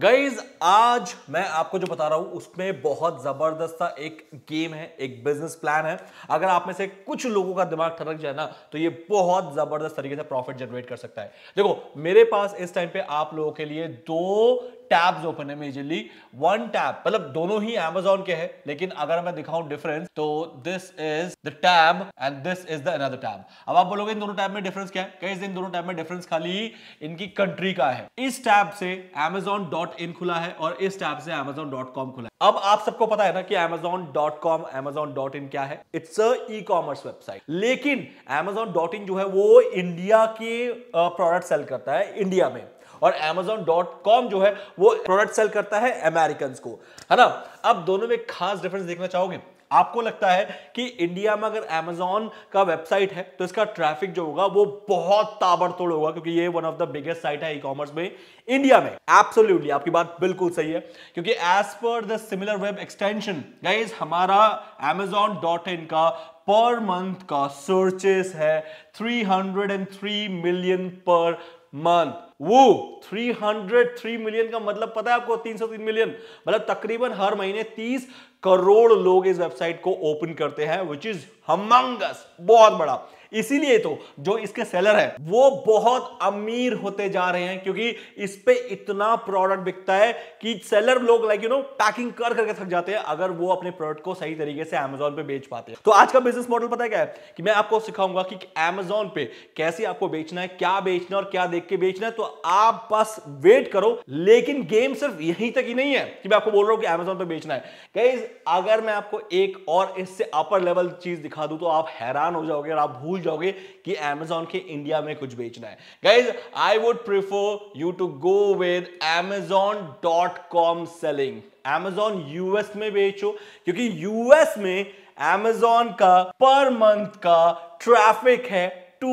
Guys आज मैं आपको जो बता रहा हूं उसमें बहुत जबरदस्त सा एक गेम है एक बिजनेस प्लान है अगर आप में से कुछ लोगों का दिमाग थरक जाए ना तो ये बहुत जबरदस्त तरीके से प्रॉफिट जनरेट कर सकता है देखो मेरे पास इस टाइम पे आप लोगों के लिए दो टैब्स ओपन है मेजरली वन टैब मतलब दोनों ही एमेजोन के हैं लेकिन अगर मैं दिखाऊं डिफरेंस तो this is the tab and this is the another tab अब आप बोलोगे इन दोनों टैब में डिफरेंस क्या है कई इन दोनों टैब में डिफरेंस खाली इनकी कंट्री का है इस टैब से एमेजॉन डॉट इन खुला है और इस टैब से एमेजॉन डॉट कॉम खुला है अब आप सबको पता है ना कि Amazon dot com Amazon dot in क्या है it's a e commerce website लेकिन एमेजॉन डॉट इन जो है वो इंडिया के प्रोडक्ट सेल करता है इंडिया में और एमेजोन डॉट कॉम जो है वो प्रोडक्ट सेल करता है अमेरिकन को है ना अब दोनों में खास डिफरेंस देखना चाहोगे आपको लगता है कि इंडिया में अगर Amazon का वेबसाइट है तो इसका ट्रैफिक जो होगा वो बहुत ताबड़तोड़ होगा क्योंकि ये one of the biggest site है ई कॉमर्स में इंडिया में एब्सोल्युटली आपकी बात बिल्कुल सही है क्योंकि as per the similar web extension guys हमारा Amazon.in डॉट इन का पर मंथ का सर्चेस है 303 मिलियन पर मंथ वो 303 मिलियन का मतलब पता है आपको 303 मिलियन मतलब तकरीबन हर महीने 30 करोड़ लोग इस वेबसाइट को ओपन करते हैं विच इज हमंगस बहुत बड़ा इसीलिए तो जो इसके सेलर है वो बहुत अमीर होते जा रहे हैं क्योंकि इस पे इतना प्रोडक्ट बिकता है कि सेलर लोग लाइक यू नो पैकिंग कर करके थक जाते हैं अगर वो अपने प्रोडक्ट को सही तरीके से अमेजोन पे बेच पाते हैं तो आज का बिजनेस मॉडल पता है क्या है कि मैं आपको सिखाऊंगा कि अमेजोन पे कैसे आपको बेचना है क्या बेचना है और क्या देख के बेचना है तो आप बस वेट करो लेकिन गेम सिर्फ यहीं तक ही नहीं है कि मैं आपको बोल रहा हूं कि अमेजोन पे बेचना है अगर मैं आपको एक और इससे अपर लेवल चीज दिखा दिखा दूं तो आप हैरान हो जाओगे और आप भूल जाओगे कि अमेजोन के इंडिया में कुछ बेचना है guys I would prefer you to go with Amazon dot com selling Amazon US में बेचो क्योंकि यूएस में एमेजॉन का पर मंथ का ट्रैफिक है two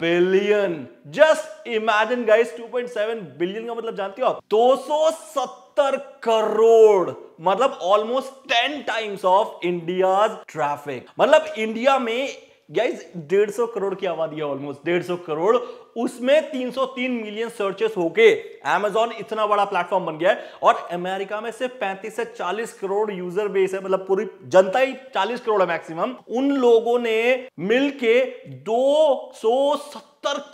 billion just imagine guys 2.7 billion का मतलब जानते हो आप 270 करोड़ मतलब almost 10 times of India traffic मतलब इंडिया में गाइज डेढ़ सौ करोड़ की आबादी है ऑलमोस्ट डेढ़ सौ करोड़ उसमें 303 मिलियन सर्चेस होके एमेजॉन इतना बड़ा प्लेटफॉर्म बन गया है और अमेरिका में सिर्फ 35 से 40 करोड़ यूजर बेस है मतलब पूरी जनता ही 40 करोड़ है मैक्सिमम उन लोगों ने मिलके 270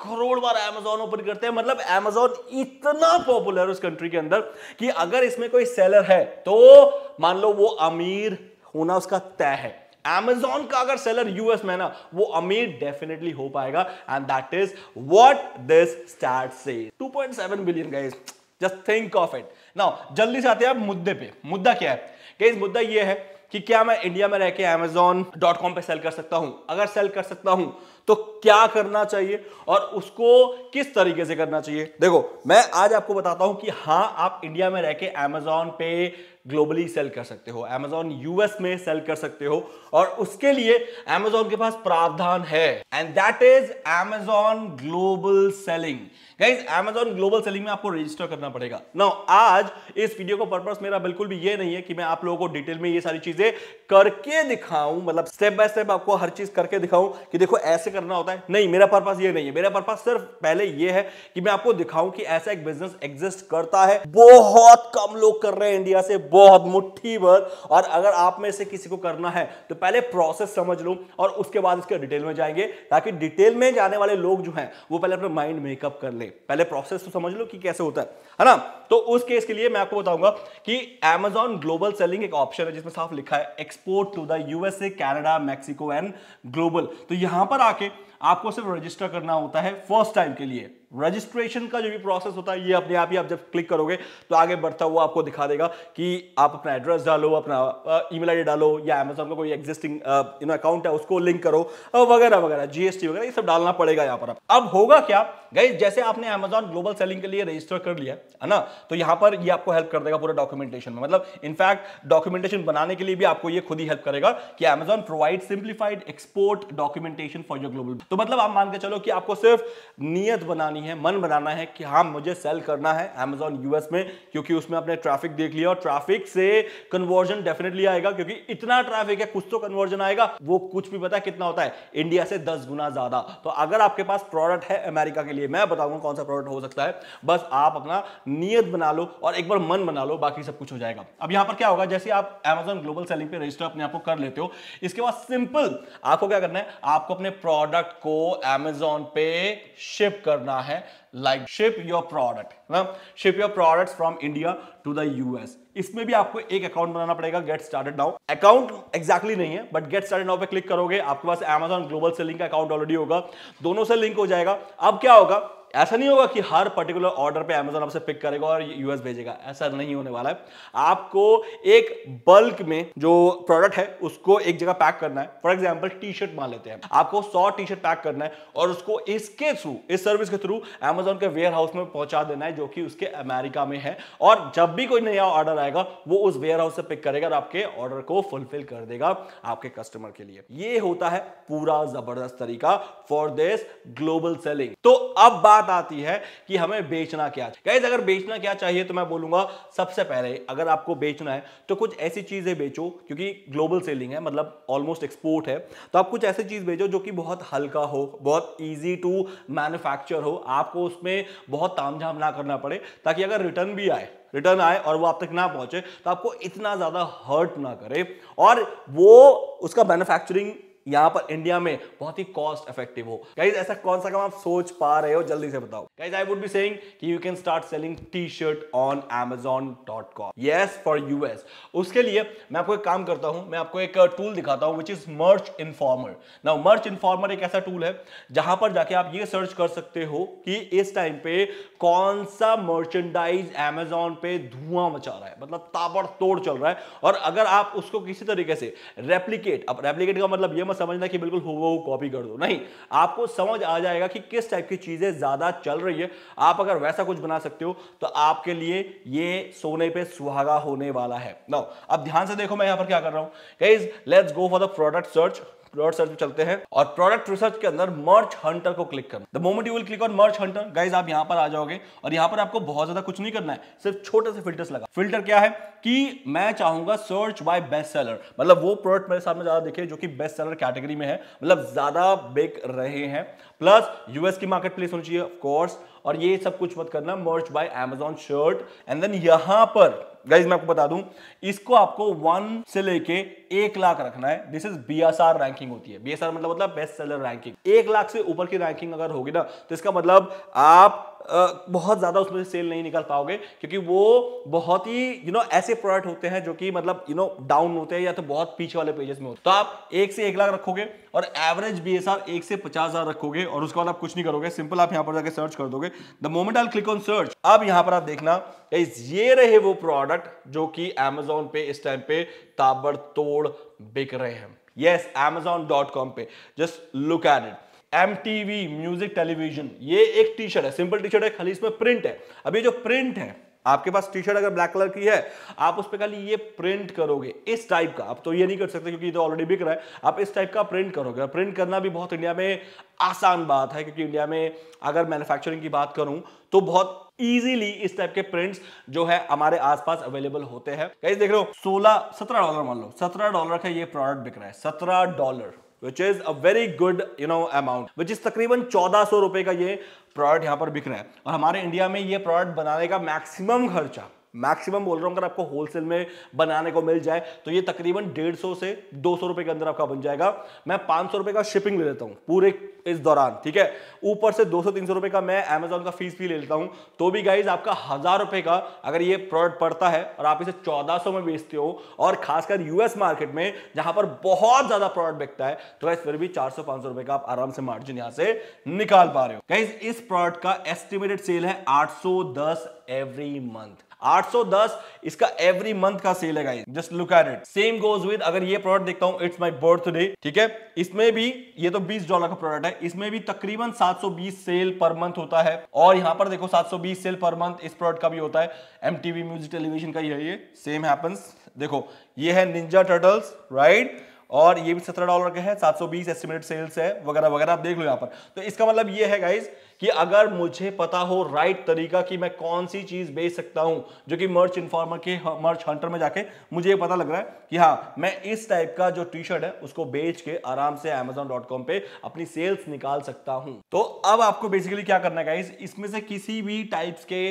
करोड़ बार एमेजॉन ओपन करते हैं मतलब एमेजॉन इतना पॉपुलर उस कंट्री के अंदर कि अगर इसमें कोई सेलर है तो मान लो वो अमीर होना उसका तय है एमेजॉन का अगर सेलर यूएस में ना वो अमीर डेफिनेटली हो पाएगा and that is what this start से two point seven billion guys just think of it now जल्दी से आते हैं आप मुद्दे पे मुद्दा क्या है गाइज मुद्दा ये है कि क्या मैं इंडिया में रहकर के डॉट कॉम पर सेल कर सकता हूं अगर सेल कर सकता हूं तो क्या करना चाहिए और उसको किस तरीके से करना चाहिए देखो मैं आज आपको बताता हूं कि हां आप इंडिया में रहकर के पे ग्लोबली सेल कर सकते हो अमेजोन यूएस में सेल कर सकते हो और उसके लिए अमेजोन के पास प्रावधान है and that is Amazon global selling guys Amazon global selling में आपको रजिस्टर करना पड़ेगा नो आज इस वीडियो का पर्पज मेरा बिल्कुल भी ये नहीं है कि मैं आप लोगों को डिटेल में ये सारी चीजें करके दिखाऊं मतलब स्टेप बाय स्टेप आपको हर चीज करके दिखाऊं कि देखो ऐसे करना होता है नहीं मेरा पर्पज ये नहीं है मेरा पर्पज सिर्फ पहले ये है कि मैं आपको दिखाऊं कि ऐसा एक बिजनेस एग्जिस्ट करता है बहुत कम लोग कर रहे हैं इंडिया से बहुत मुट्ठी भर और अगर आप में से किसी को करना है तो पहले प्रोसेस समझ लो और उसके बाद इसके डिटेल में जाएंगे ताकि डिटेल में जाने वाले लोग जो हैं वो पहले अपना माइंड मेकअप कर ले पहले प्रोसेस तो समझ लो कि कैसे होता है है ना तो उस केस के लिए मैं आपको बताऊंगा कि एमेजॉन ग्लोबल सेलिंग एक ऑप्शन है जिसमें साफ लिखा है export to the USA Canada Mexico and global तो यहां पर आके आपको सिर्फ रजिस्टर करना होता है फर्स्ट टाइम के लिए रजिस्ट्रेशन का जो भी प्रोसेस होता है ये अपने आप ही आप जब क्लिक करोगे तो आगे बढ़ता हुआ आपको दिखा देगा कि आप अपना एड्रेस डालो अपना ईमेल आईडी डालो या अमेजोन का कोई एग्जिस्टिंग अकाउंट है उसको लिंक करो वगैरह वगैरह जीएसटी वगैरह ये सब डालना पड़ेगा यहाँ पर अब होगा क्या गई जैसे आपने अमेजॉन ग्लोबल सेलिंग के लिए रजिस्टर कर लिया है ना तो यहां पर ये आपको हेल्प कर देगा पूरा डॉक्यूमेंटेशन में मतलब इनफैक्ट डॉक्यूमेंटेशन बनाने के लिए भी आपको ये खुद ही हेल्प करेगा कि Amazon provide simplified export documentation for your global तो मतलब आप मान के चलो कि आपको सिर्फ नियत बनानी है मन बनाना है कि हाँ मुझे सेल करना है अमेजॉन यूएस में क्योंकि उसमें आपने ट्रैफिक देख लिया और ट्रैफिक से कन्वर्जन डेफिनेटली आएगा क्योंकि इतना ट्रैफिक है कुछ तो कन्वर्जन आएगा वो कुछ भी पता है कितना होता है इंडिया से दस गुना ज्यादा तो अगर आपके पास प्रोडक्ट है अमेरिका के लिए लिए मैं बताऊंगा कौन सा प्रोडक्ट हो सकता है बस आप अपना नियत बना लो और एक बार मन बना लो बाकी सब कुछ हो जाएगा अब यहां पर क्या होगा जैसे आप एमेजन ग्लोबल सेलिंग पे रजिस्टर अपने आप को कर लेते हो इसके बाद सिंपल आपको क्या करना है आपको अपने प्रोडक्ट को एमेजॉन पे शिप करना है लाइक शिप योर प्रोडक्ट ना ship your products from India to the US इसमें भी आपको एक अकाउंट बनाना पड़ेगा get started now account exactly नहीं है बट गेट स्टार्टेड नाउ पे क्लिक करोगे आपके पास एमेजॉन ग्लोबल सेलिंग का अकाउंट ऑलरेडी होगा दोनों से लिंक हो जाएगा अब क्या होगा ऐसा नहीं होगा कि हर पर्टिकुलर ऑर्डर पे अमेजोन आपसे पिक करेगा और यूएस भेजेगा ऐसा नहीं होने वाला है आपको एक बल्क में जो प्रोडक्ट है उसको एक जगह पैक करना है फॉर एग्जाम्पल टी शर्ट मान लेते हैं आपको सौ टी शर्ट पैक करना है और उसको इसके थ्रू इस सर्विस के थ्रू अमेजोन के वेयर हाउस में पहुंचा देना है जो कि उसके अमेरिका में है और जब भी कोई नया ऑर्डर आएगा वो उस वेयर हाउस से पिक करेगा और आपके ऑर्डर को फुलफिल कर देगा आपके कस्टमर के लिए ये होता है पूरा जबरदस्त तरीका फॉर दिस ग्लोबल सेलिंग तो अब बात बात आती है कि हमें बेचना क्या चाहिए अगर बेचना क्या चाहिए तो मैं बोलूंगा सबसे पहले अगर आपको बेचना है तो कुछ ऐसी चीज़ें बेचो क्योंकि ग्लोबल सेलिंग है मतलब ऑलमोस्ट एक्सपोर्ट है तो आप कुछ ऐसी चीज़ बेचो जो कि बहुत हल्का हो बहुत ईजी टू मैन्युफैक्चर हो आपको उसमें बहुत तामझाम ना करना पड़े ताकि अगर रिटर्न भी आए रिटर्न आए और वो आप तक ना पहुंचे तो आपको इतना ज़्यादा हर्ट ना करे और वो उसका मैन्युफैक्चरिंग यहाँ पर इंडिया में बहुत ही कॉस्ट इफेक्टिव हो गाइज ऐसा कौन सा काम आप सोच पा रहे हो जल्दी से बताओ guys I would be saying कि you can start selling T shirt on Amazon dot com yes for US उसके लिए मैं आपको एक काम करता हूं मैं आपको एक टूल दिखाता हूं which is Merch Informer now Merch Informer एक ऐसा टूल है जहां पर जाके आप ये सर्च कर सकते हो कि इस टाइम पे कौन सा मर्चेंडाइज एमेजॉन पे धुआं मचा रहा है मतलब ताबड़ तोड़ चल रहा है और अगर आप उसको किसी तरीके से रेप्लीकेट अब रेप्लीकेट का मतलब ये मत मत समझना कि बिल्कुल कॉपी कर दो नहीं आपको समझ आ जाएगा कि किस टाइप की चीज़ें ज़्यादा चल रही है आप अगर वैसा कुछ बना सकते हो तो आपके लिए ये सोने पे सुहागा होने वाला है ना अब ध्यान से देखो मैं यहां पर क्या कर रहा हूं guys let's go for the product search product search पे चलते हैं और प्रोडक्ट रिसर्च के अंदर मर्च हंटर को क्लिक करना the moment you will click on Merch Hunter guys आप यहां पर आ जाओगे और यहां पर आपको बहुत ज्यादा कुछ नहीं करना है सिर्फ छोटे से फिल्टर्स लगा फिल्टर क्या है कि मैं चाहूंगा सर्च बाय बेस्ट सेलर मतलब वो प्रोडक्ट मेरे सामने ज्यादा दिखे जो कि बेस्ट सेलर कैटेगरी में है मतलब ज्यादा बेक रहे हैं प्लस यूएस की मार्केट प्लेस होनी चाहिए ऑफकोर्स और ये सब कुछ मत करना Merch by Amazon shirt and then यहां पर गाइज मैं आपको बता दूं इसको आपको वन से लेके एक लाख रखना है दिस इज आर रैंकिंग होती है बीएसआर मतलब मतलब बेस्ट सेलर रैंकिंग एक लाख से ऊपर की रैंकिंग अगर होगी ना तो इसका मतलब आप बहुत ज़्यादा उसमें से सेल नहीं निकल पाओगे क्योंकि वो बहुत ही यू नो ऐसे प्रोडक्ट होते हैं जो कि मतलब यू नो डाउन होते हैं या तो बहुत पीछे वाले पेजेस में होते तो आप एक से एक लाख रखोगे और एवरेज बी एस आर एक से पचास हज़ार रखोगे और उसके बाद आप कुछ नहीं करोगे सिंपल आप यहाँ पर जाकर सर्च कर दोगे the moment I click on search अब यहाँ पर आप देखना ये रहे वो प्रोडक्ट जो कि अमेजोन पे इस टाइम पे ताबड़तोड़ बिक रहे हैं येस अमेजोन डॉट कॉम पे just look at it M music television ये एक टी शर्ट है सिंपल टी शर्ट है खाली इसमें प्रिंट है अब ये जो प्रिंट है आपके पास टी शर्ट अगर ब्लैक कलर की है आप उस पर खाली ये प्रिंट करोगे इस टाइप का आप तो ये नहीं कर सकते क्योंकि ये तो ऑलरेडी बिक रहा है आप इस टाइप का प्रिंट करोगे प्रिंट करना भी बहुत इंडिया में आसान बात है क्योंकि इंडिया में अगर मैन्युफैक्चरिंग की बात करूं तो बहुत इजीली इस टाइप के प्रिंट्स जो है हमारे आसपास अवेलेबल होते हैं कहीं देख रहे हो सोलह सत्रह डॉलर मान लो सत्रह डॉलर का ये प्रोडक्ट बिक रहा है सत्रह dollar which is a very good you know amount which is तकरीबन चौदह सौ रुपए का ये प्रोडक्ट यहाँ पर बिक रहा है और हमारे इंडिया में ये प्रोडक्ट बनाने का मैक्सिमम खर्चा मैक्सिमम बोल रहा हूं अगर आपको होलसेल में बनाने को मिल जाए तो ये तकरीबन डेढ़ सौ से दो सौ रुपए के अंदर आपका बन जाएगा मैं पांच सौ रुपए का शिपिंग ले लेता हूं पूरे इस दौरान ठीक है ऊपर से दो सौ तीन सौ रुपए का मैं अमेजोन का फीस भी ले लेता हूं तो भी गाइज आपका हजार रुपए का अगर ये प्रोडक्ट पड़ता है और आप इसे चौदह सौ में बेचते हो और खासकर यूएस मार्केट में जहां पर बहुत ज्यादा प्रोडक्ट बिकता है तो गाइज फिर भी चार सौ पांच सौ रुपए का आप आराम से मार्जिन यहां से निकाल पा रहे हो गाइज इस प्रोडक्ट का एस्टिमेटेड सेल है आठ सौ दस एवरी मंथ 810 इसका एवरी मंथ का सेल है just look at it same goes with अगर ये प्रोडक्ट देखता हूं इट्स माय बर्थडे ठीक है इसमें भी ये तो 20 डॉलर का प्रोडक्ट है इसमें भी तकरीबन 720 सेल पर मंथ होता है और यहां पर देखो 720 सेल पर मंथ इस प्रोडक्ट का भी होता है टीवी म्यूजिक टेलीविजन का ही है ये सेम हैपेंस देखो ये है निंजा टर्टल्स राइट और ये भी सत्रह डॉलर का है सात सौ बीस एस्टिमेटेड सेल्स है वगैरह वगैरह आप देख लो यहाँ पर तो इसका मतलब ये है गाइज कि अगर मुझे पता हो राइट तरीका कि मैं कौन सी चीज बेच सकता हूं जो कि मर्च इन्फॉर्मर के मर्च हंटर में जाके मुझे ये पता लग रहा है कि हाँ मैं इस टाइप का जो टी शर्ट है उसको बेच के आराम से अमेजोन डॉट कॉम पे अपनी सेल्स निकाल सकता हूं तो अब आपको बेसिकली क्या करना है इसमें से किसी भी टाइप्स के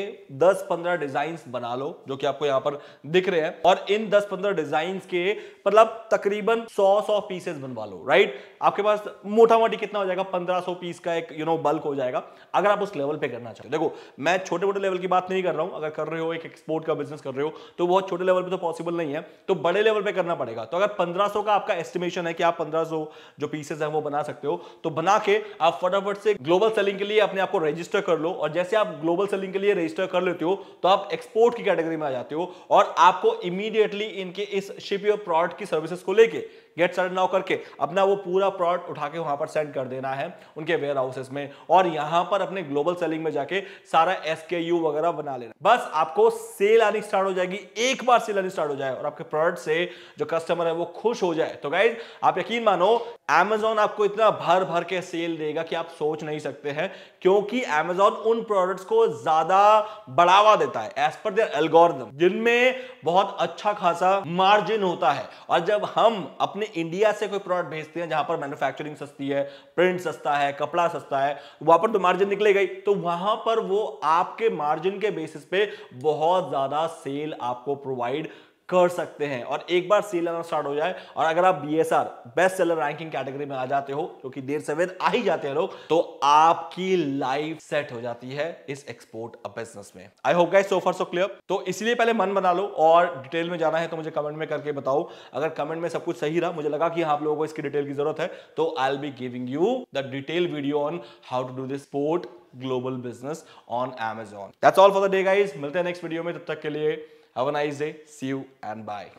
दस पंद्रह डिजाइन बना लो जो कि आपको यहाँ पर दिख रहे हैं और इन दस पंद्रह डिजाइन के मतलब तकरीबन सौ सौ सौ पीसेस बनवा लो राइट आपके पास मोटा मोटी कितना हो जाएगा पंद्रह सौ पीस का एक यू नो बल्क हो जाएगा अगर आप उस लेवल पे करना चाहते हो देखो मैं छोटे मोटे लेवल की बात नहीं कर रहा हूं अगर कर रहे हो एक एक्सपोर्ट का बिजनेस कर रहे हो तो बहुत छोटे लेवल पे तो पॉसिबल नहीं है तो बड़े लेवल पे करना पड़ेगा तो अगर पंद्रह का आपका एस्टिमेशन है कि आप पंद्रह जो पीसेस है वो बना सकते हो तो बना के आप फटाफट से ग्लोबल सेलिंग के लिए अपने आपको रजिस्टर कर लो और जैसे आप ग्लोबल सेलिंग के लिए रजिस्टर कर लेते हो तो आप एक्सपोर्ट की कैटेगरी में आ जाते हो और आपको इमीडिएटली इनके इस शिप योर प्रोडक्ट की सर्विसेज को लेके गेट सर्ट नाउ करके अपना वो पूरा प्रोडक्ट उठा के वहां पर सेंड कर देना है उनके वेयर हाउसेस में और यहां पर अपने ग्लोबल सेलिंग में जाके सारा एस वगैरह बना लेना बस आपको सेल आनी स्टार्ट हो जाएगी एक बार सेल आनी स्टार्ट हो जाए और आपके प्रोडक्ट से जो कस्टमर है वो खुश हो जाए तो गाइज आप यकीन मानो एमेजॉन आपको इतना भर भर के सेल देगा कि आप सोच नहीं सकते हैं क्योंकि एमेजॉन उन प्रोडक्ट्स को ज्यादा बढ़ावा देता है एज पर देर एल्गोरिदम जिनमें बहुत अच्छा खासा मार्जिन होता है और जब हम अपने अपने इंडिया से कोई प्रोडक्ट भेजते हैं जहां पर मैन्युफैक्चरिंग सस्ती है प्रिंट सस्ता है कपड़ा सस्ता है वहां पर तो मार्जिन निकले गई तो वहां पर वो आपके मार्जिन के बेसिस पे बहुत ज्यादा सेल आपको प्रोवाइड कर सकते हैं और एक बार सेल आना स्टार्ट हो जाए और अगर आप be best seller ranking category में आ जाते हो क्योंकि कि देर सवेर आ ही जाते हैं लोग तो आपकी लाइफ सेट हो जाती है इस एक्सपोर्ट बिजनेस में I hope guys so far so clear तो इसलिए पहले मन बना लो और डिटेल में जाना है तो मुझे कमेंट में करके बताओ अगर कमेंट में सब कुछ सही रहा मुझे लगा कि हाँ, आप लोगों को इसकी डिटेल की जरूरत है तो I'll be giving you the detail video on how to do this export global business on Amazon that's all for the day guys मिलते हैं नेक्स्ट वीडियो में तब तक के लिए Have a nice day. See you and bye.